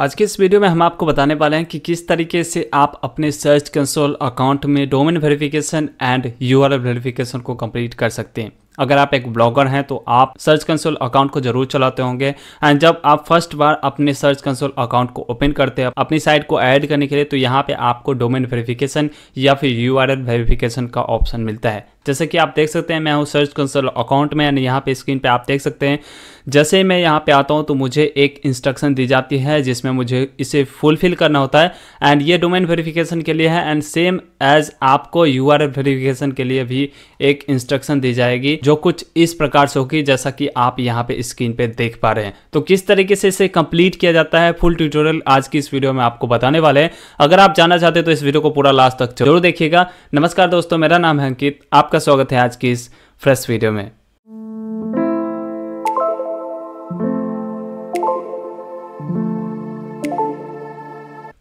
आज के इस वीडियो में हम आपको बताने वाले हैं कि किस तरीके से आप अपने सर्च कंसोल अकाउंट में domain verification and URL verification को कंप्लीट कर सकते हैं अगर आप एक ब्लॉगर हैं तो आप सर्च कंसोल अकाउंट को जरूर चलाते होंगे एंड जब आप फर्स्ट बार अपने सर्च कंसोल अकाउंट को ओपन करते हैं अपनी साइट को ऐड करने के लिए तो यहाँ पे आपको डोमेन वेरिफिकेशन या फिर यू वेरिफिकेशन का ऑप्शन मिलता है जैसे कि आप देख सकते हैं मैं हूँ सर्च कंसल अकाउंट में एंड यहाँ पे स्क्रीन पे आप देख सकते हैं जैसे मैं यहाँ पे आता हूँ तो मुझे एक इंस्ट्रक्शन दी जाती है जिसमें मुझे इसे फुलफिल करना होता है एंड ये डोमेन वेरिफिकेशन के लिए है एंड सेम एज आपको यू आर वेरिफिकेशन के लिए भी एक इंस्ट्रक्शन दी जाएगी जो कुछ इस प्रकार से होगी जैसा कि आप यहाँ पे स्क्रीन पे देख पा रहे हैं तो किस तरीके से इसे कंप्लीट किया जाता है फुल ट्यूटोरियल आज की इस वीडियो में आपको बताने वाले हैं अगर आप जानना चाहते हैं तो इस वीडियो को पूरा लास्ट तक जरूर देखिएगा नमस्कार दोस्तों मेरा नाम है अंकित आपका आपका स्वागत है आज की इस फ्रेश वीडियो में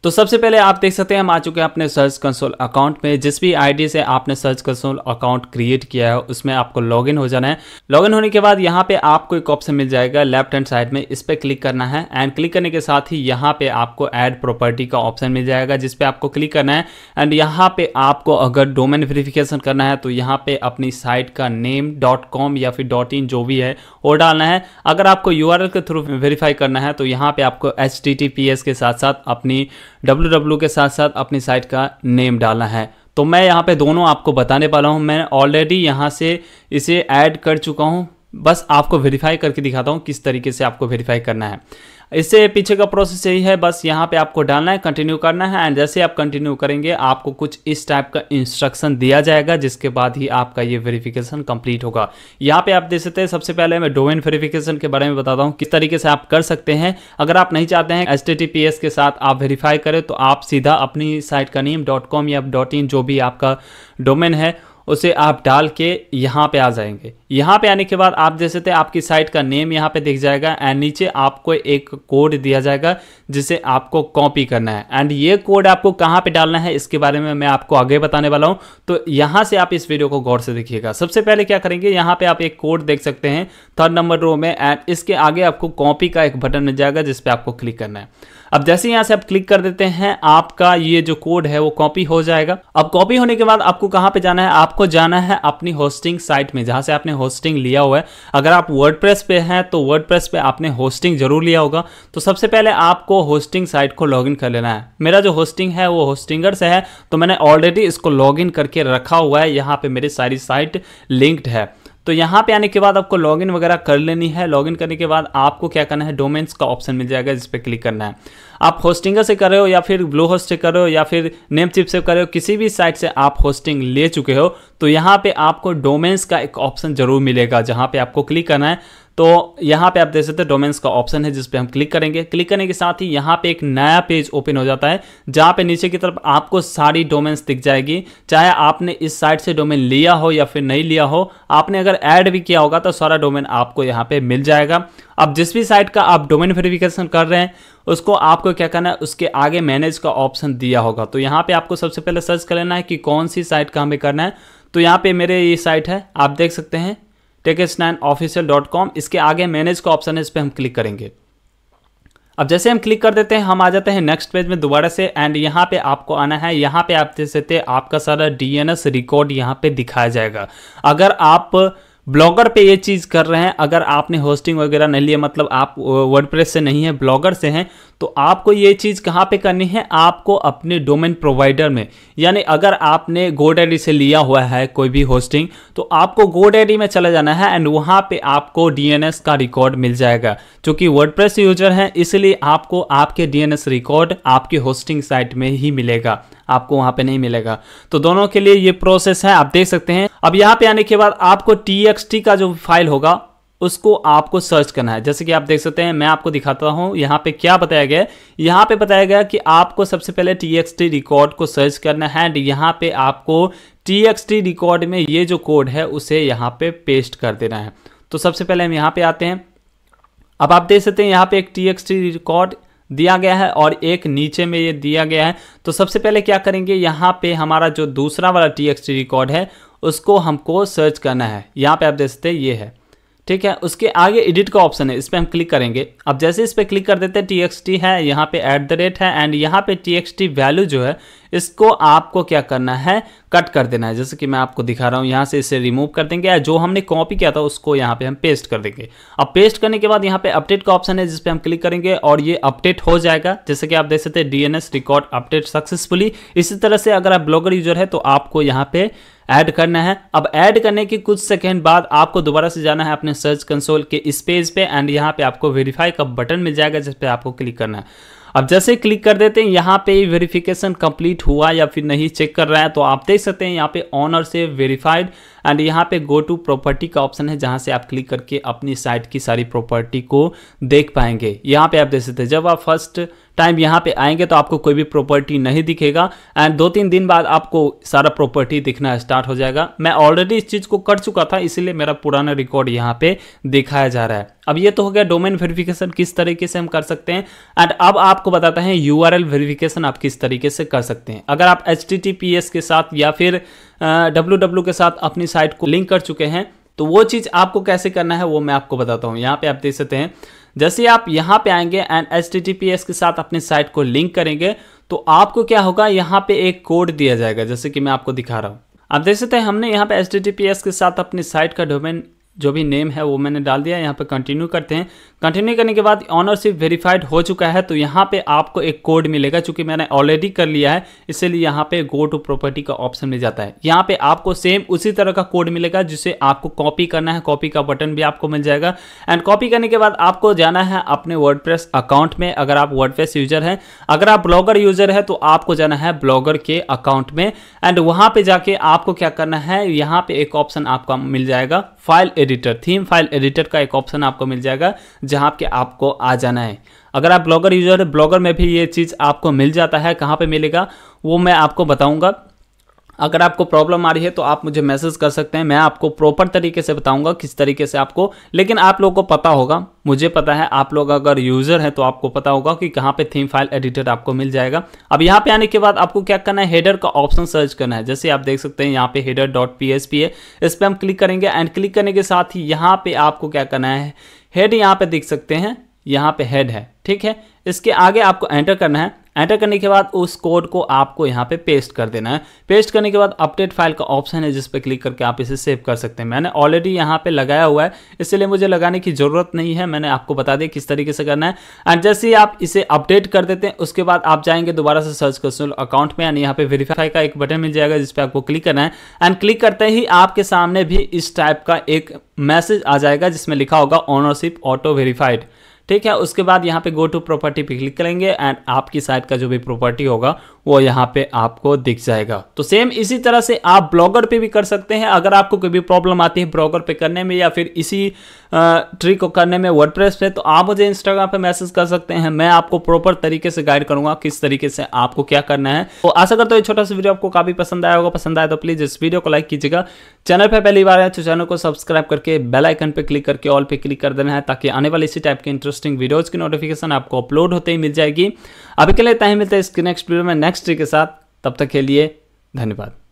तो सबसे पहले आप देख सकते हैं हम आ चुके हैं अपने सर्च कंसोल अकाउंट में जिस भी आईडी से आपने सर्च कंसोल अकाउंट क्रिएट किया है उसमें आपको लॉगिन हो जाना है लॉगिन होने के बाद यहाँ पे आपको एक ऑप्शन मिल जाएगा लेफ्ट हैंड साइड में इस पर क्लिक करना है एंड क्लिक करने के साथ ही यहाँ पे आपको एड प्रॉपर्टी का ऑप्शन मिल जाएगा जिसपे आपको क्लिक करना है एंड यहाँ पे आपको अगर डोमेन वेरिफिकेशन करना है तो यहाँ पे अपनी साइट का नेम डॉट कॉम या फिर डॉट इन जो भी है वो डालना है अगर आपको यू के थ्रू वेरीफाई करना है तो यहाँ पे आपको एच के साथ साथ अपनी डब्ल्यू के साथ साथ अपनी साइट का नेम डालना है तो मैं यहाँ पे दोनों आपको बताने वाला हूँ मैं ऑलरेडी यहाँ से इसे ऐड कर चुका हूँ बस आपको वेरीफाई करके दिखाता हूँ किस तरीके से आपको वेरीफाई करना है इससे पीछे का प्रोसेस यही है बस यहाँ पे आपको डालना है कंटिन्यू करना है एंड जैसे आप कंटिन्यू करेंगे आपको कुछ इस टाइप का इंस्ट्रक्शन दिया जाएगा जिसके बाद ही आपका ये वेरिफिकेशन कंप्लीट होगा यहाँ पे आप देख सकते हैं सबसे पहले मैं डोमेन वेरिफिकेशन के बारे में बताता हूँ किस तरीके से आप कर सकते हैं अगर आप नहीं चाहते हैं एच के साथ आप वेरीफाई करें तो आप सीधा अपनी साइट का नीम डॉट कॉम या डॉट इन जो भी आपका डोमेन है उसे आप डाल के यहाँ पे आ जाएंगे यहाँ पे आने के बाद आप जैसे हैं आपकी साइट का नेम यहाँ पे दिख जाएगा एंड नीचे आपको एक कोड दिया जाएगा जिसे आपको कॉपी करना है एंड ये कोड आपको कहाँ पे डालना है इसके बारे में मैं आपको आगे बताने वाला हूँ तो यहाँ से आप इस वीडियो को गौर से देखिएगा सबसे पहले क्या करेंगे यहाँ पे आप एक कोड देख सकते हैं थर्ड नंबर रो में एंड इसके आगे आपको कॉपी का एक बटन मिल जाएगा जिसपे आपको क्लिक करना है अब जैसे यहाँ से आप क्लिक कर देते हैं आपका ये जो कोड है वो कॉपी हो जाएगा अब कॉपी होने के बाद आपको कहाँ पे जाना है आप आपको जाना है अपनी होस्टिंग साइट में जहां से आपने होस्टिंग लिया हुआ है अगर आप वर्ड पे हैं तो वर्ड पे आपने होस्टिंग जरूर लिया होगा तो सबसे पहले आपको होस्टिंग साइट को लॉगिन कर लेना है मेरा जो होस्टिंग है वो होस्टिंगर से है तो मैंने ऑलरेडी इसको लॉगिन करके रखा हुआ है यहाँ पे मेरी सारी साइट लिंक्ड है तो यहाँ पे आने के बाद आपको लॉगिन वगैरह कर लेनी है लॉगिन करने के बाद आपको क्या करना है डोमेन्स का ऑप्शन मिल जाएगा जिस पर क्लिक करना है आप होस्टिंगर से कर रहे हो या फिर ब्लू होस्ट से कर रहे हो या फिर नेम चिप से कर रहे हो किसी भी साइट से आप होस्टिंग ले चुके हो तो यहाँ पे आपको डोमेन्स का एक ऑप्शन जरूर मिलेगा जहाँ पे आपको क्लिक करना है तो यहाँ पे आप देख सकते हैं डोमेन्स का ऑप्शन है जिस पे हम क्लिक करेंगे क्लिक करने के साथ ही यहाँ पे एक नया पेज ओपन हो जाता है जहाँ पे नीचे की तरफ आपको सारी डोमेन्स दिख जाएगी चाहे आपने इस साइट से डोमेन लिया हो या फिर नहीं लिया हो आपने अगर ऐड भी किया होगा तो सारा डोमेन आपको यहाँ पे मिल जाएगा अब जिस भी साइट का आप डोमेन वेरिफिकेशन कर रहे हैं उसको आपको क्या करना है उसके आगे मैनेज का ऑप्शन दिया होगा तो यहाँ पे आपको सबसे पहले सर्च कर लेना है कि कौन सी साइट का हमें करना है तो यहाँ पे मेरे ये साइट है आप देख सकते हैं techs9official.com इसके आगे मैनेज का ऑप्शन है इस पर हम क्लिक करेंगे अब जैसे हम क्लिक कर देते हैं हम आ जाते हैं नेक्स्ट पेज में दोबारा से एंड यहाँ पे आपको आना है यहाँ पे आप देख सकते हैं आपका सारा डीएनएस रिकॉर्ड यहाँ पे दिखाया जाएगा अगर आप ब्लॉगर पे ये चीज़ कर रहे हैं अगर आपने होस्टिंग वगैरह नहीं लिया मतलब आप वर्डप्रेस uh, से नहीं है ब्लॉगर से हैं तो आपको ये चीज़ कहाँ पे करनी है आपको अपने डोमेन प्रोवाइडर में यानी अगर आपने गोडेडी से लिया हुआ है कोई भी होस्टिंग तो आपको गोडेडी में चला जाना है एंड वहाँ पे आपको डीएनएस का रिकॉर्ड मिल जाएगा वर्ड वर्डप्रेस यूजर हैं इसलिए आपको आपके डीएनएस रिकॉर्ड आपके होस्टिंग साइट में ही मिलेगा आपको वहां पे नहीं मिलेगा तो दोनों के लिए ये प्रोसेस है आप देख सकते हैं अब यहां पे आने के बाद आपको टी का जो फाइल होगा उसको आपको सर्च करना है जैसे कि आप देख सकते हैं मैं आपको दिखाता हूं यहाँ पे क्या बताया गया यहां पे बताया गया कि आपको सबसे पहले टी रिकॉर्ड को सर्च करना है एंड यहां पे आपको टी रिकॉर्ड में ये जो कोड है उसे यहाँ पे पेस्ट कर देना है तो सबसे पहले हम यहाँ पे आते हैं अब आप देख सकते हैं यहाँ पे एक टी रिकॉर्ड दिया गया है और एक नीचे में ये दिया गया है तो सबसे पहले क्या करेंगे यहाँ पे हमारा जो दूसरा वाला टी रिकॉर्ड है उसको हमको सर्च करना है यहाँ पे आप देख सकते हैं ये है ठीक है उसके आगे एडिट का ऑप्शन है इस पर हम क्लिक करेंगे अब जैसे इस पर क्लिक कर देते हैं टी है यहाँ पे एट द रेट है एंड यहाँ पे टी वैल्यू जो है इसको आपको क्या करना है कट कर देना है जैसे कि मैं आपको दिखा रहा हूं यहां से इसे रिमूव कर देंगे या जो हमने कॉपी किया था उसको यहाँ पे हम पेस्ट कर देंगे अब पेस्ट करने के बाद यहाँ पे अपडेट का ऑप्शन है जिसपे हम क्लिक करेंगे और ये अपडेट हो जाएगा जैसे कि आप देख सकते हैं डीएनएस रिकॉर्ड अपडेट सक्सेसफुली इसी तरह से अगर आप ब्लॉगर यूजर है तो आपको यहाँ पे ऐड करना है अब ऐड करने के कुछ सेकेंड बाद आपको दोबारा से जाना है अपने सर्च कंसोल के इस पेज पे एंड यहाँ पे आपको वेरीफाई का बटन मिल जाएगा जिस पे आपको क्लिक करना है अब जैसे क्लिक कर देते हैं यहाँ पे वेरिफिकेशन कंप्लीट हुआ या फिर नहीं चेक कर रहा है तो आप देख सकते हैं यहाँ पे ऑनर से वेरीफाइड एंड यहाँ पे गो टू प्रॉपर्टी का ऑप्शन है जहाँ से आप क्लिक करके अपनी साइट की सारी प्रॉपर्टी को देख पाएंगे यहाँ पे आप देख सकते हैं जब आप फर्स्ट टाइम यहाँ पे आएंगे तो आपको कोई भी प्रॉपर्टी नहीं दिखेगा एंड दो तीन दिन बाद आपको सारा प्रॉपर्टी दिखना स्टार्ट हो जाएगा मैं ऑलरेडी इस चीज़ को कर चुका था इसीलिए मेरा पुराना रिकॉर्ड यहाँ पे दिखाया जा रहा है अब ये तो हो गया डोमेन वेरिफिकेशन किस तरीके से हम कर सकते हैं एंड अब आपको बताते हैं यू वेरिफिकेशन आप किस तरीके से कर सकते हैं अगर आप एच के साथ या फिर डब्ल्यू डब्ल्यू के साथ अपनी साइट को लिंक कर चुके हैं तो वो चीज़ आपको कैसे करना है वो मैं आपको बताता हूँ यहाँ पे आप देख सकते हैं जैसे आप यहाँ पे आएंगे एंड एच के साथ अपनी साइट को लिंक करेंगे तो आपको क्या होगा यहाँ पे एक कोड दिया जाएगा जैसे कि मैं आपको दिखा रहा हूँ आप देख सकते हैं हमने यहाँ पे एच के साथ अपनी साइट का डोमेन जो भी नेम है वो मैंने डाल दिया यहाँ पे कंटिन्यू करते हैं कंटिन्यू करने के बाद ऑनरशिप वेरीफाइड हो चुका है तो यहाँ पे आपको एक कोड मिलेगा चूंकि मैंने ऑलरेडी कर लिया है इसलिए यहाँ पे गो टू प्रॉपर्टी का ऑप्शन मिल जाता है यहाँ पे आपको सेम उसी तरह का कोड मिलेगा जिसे आपको कॉपी करना है कॉपी का बटन भी आपको मिल जाएगा एंड कॉपी करने के बाद आपको जाना है अपने वर्ड अकाउंट में अगर आप वर्ड यूजर हैं अगर आप ब्लॉगर यूजर है तो आपको जाना है ब्लॉगर के अकाउंट में एंड वहाँ पर जाके आपको क्या करना है यहाँ पे एक ऑप्शन आपका मिल जाएगा file editor theme file editor का एक ऑप्शन आपको मिल जाएगा जहां पे आपको आ जाना है अगर आप ब्लॉगर यूजर ब्लॉगर में भी ये चीज़ आपको मिल जाता है कहाँ पर मिलेगा वो मैं आपको बताऊंगा अगर आपको प्रॉब्लम आ रही है तो आप मुझे मैसेज कर सकते हैं मैं आपको प्रॉपर तरीके से बताऊंगा किस तरीके से आपको लेकिन आप लोगों को पता होगा मुझे पता है आप लोग अगर यूज़र हैं तो आपको पता होगा कि कहाँ पे थीम फाइल एडिटर आपको मिल जाएगा अब यहाँ पे आने के बाद आपको क्या करना है हेडर का ऑप्शन सर्च करना है जैसे आप देख सकते हैं यहाँ पे header dot P S P है इस पर हम क्लिक करेंगे एंड क्लिक करने के साथ ही यहाँ पे आपको क्या करना है हेड यहाँ पे देख सकते हैं यहाँ पे हेड है ठीक है इसके आगे आपको एंटर करना है एंटर करने के बाद उस कोड को आपको यहाँ पे पेस्ट कर देना है पेस्ट करने के बाद अपडेट फाइल का ऑप्शन है जिस पर क्लिक करके आप इसे सेव कर सकते हैं मैंने ऑलरेडी यहाँ पे लगाया हुआ है इसलिए मुझे लगाने की ज़रूरत नहीं है मैंने आपको बता दिया किस तरीके से करना है एंड जैसे ही आप इसे अपडेट कर देते हैं उसके बाद आप जाएंगे दोबारा से सर्च कंसोल अकाउंट में एंड यहाँ पे वेरीफाई का एक बटन मिल जाएगा जिसपे आपको क्लिक करना है एंड क्लिक करते ही आपके सामने भी इस टाइप का एक मैसेज आ जाएगा जिसमें लिखा होगा ऑनरशिप ऑटो वेरीफाइड ठीक है उसके बाद यहाँ पे गो टू प्रॉपर्टी पे क्लिक करेंगे एंड आपकी साइट का जो भी प्रॉपर्टी होगा वो यहाँ पे आपको दिख जाएगा तो सेम इसी तरह से आप ब्लॉगर पे भी कर सकते हैं अगर आपको कोई भी प्रॉब्लम आती है ब्लॉगर पे करने में या फिर इसी ट्रिक को करने में वर्डप्रेस पे तो आप मुझे इंस्टाग्राम पे मैसेज कर सकते हैं मैं आपको प्रॉपर तरीके से गाइड करूंगा किस तरीके से आपको क्या करना है तो आशा करता हूँ छोटा सा वीडियो आपको काफी पसंद आया होगा पसंद आया तो प्लीज़ इस वीडियो को लाइक कीजिएगा चैनल पर पहली बार है तो चैनल को सब्सक्राइब करके बेलाइकन पर क्लिक करके ऑल पे क्लिक कर देना है ताकि आने वाले इसी टाइप के इंटरेस्टिंग वीडियोज़ की नोटिफिकेशन आपको अपलोड होते ही मिल जाएगी अभी के लिए तय मिलते हैं इसके नेक्स्ट वीडियो में नेक्स्ट नेक्स्ट के साथ तब तक के लिए धन्यवाद